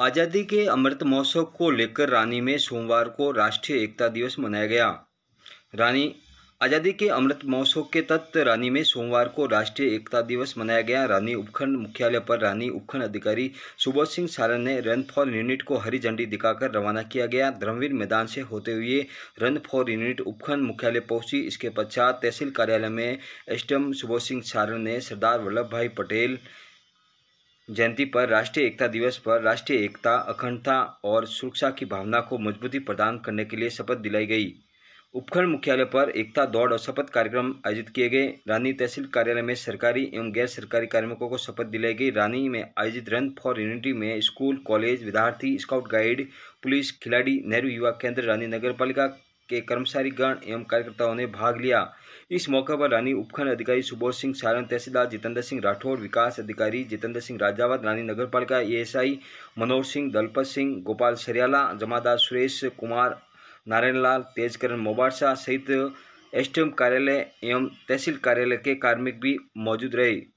आज़ादी के अमृत महोत्सव को लेकर रानी में सोमवार को राष्ट्रीय एकता दिवस मनाया गया रानी आज़ादी के अमृत महोत्सव के तहत रानी में सोमवार को राष्ट्रीय एकता दिवस मनाया गया रानी उपखंड मुख्यालय पर रानी उपखंड अधिकारी सुबोध सिंह सारण ने रन फॉर यूनिट को हरी झंडी दिखाकर रवाना किया गया धर्मवीर मैदान से होते हुए रन फॉर यूनिट उपखंड मुख्यालय पहुंची इसके पश्चात तहसील कार्यालय में एसडीएम सुबोध सिंह सारण ने सरदार वल्लभ भाई पटेल जयंती पर राष्ट्रीय एकता दिवस पर राष्ट्रीय एकता अखंडता और सुरक्षा की भावना को मजबूती प्रदान करने के लिए शपथ दिलाई गई उपखंड मुख्यालय पर एकता दौड़ और शपथ कार्यक्रम आयोजित किए गए रानी तहसील कार्यालय में सरकारी एवं गैर सरकारी कार्मिकों को शपथ दिलाई गई रानी में आयोजित रन फॉर यूनिटी में स्कूल कॉलेज विद्यार्थी स्काउट गाइड पुलिस खिलाड़ी नेहरू युवा केंद्र रानी नगर पालिका के कर्मचारीगण एवं कार्यकर्ताओं ने भाग लिया इस मौके पर रानी उपखंड अधिकारी सुबोध सिंह सारण तहसीलदार जितेंद्र सिंह राठौड़ विकास अधिकारी जितेंद्र सिंह राजावत रानी नगर एस एएसआई मनोहर सिंह दलपत सिंह गोपाल सरियाला जमादार सुरेश कुमार नारायण लाल तेजकरण मोबारसा सहित एसडीएम कार्यालय एवं तहसील कार्यालय के कार्मिक भी मौजूद रहे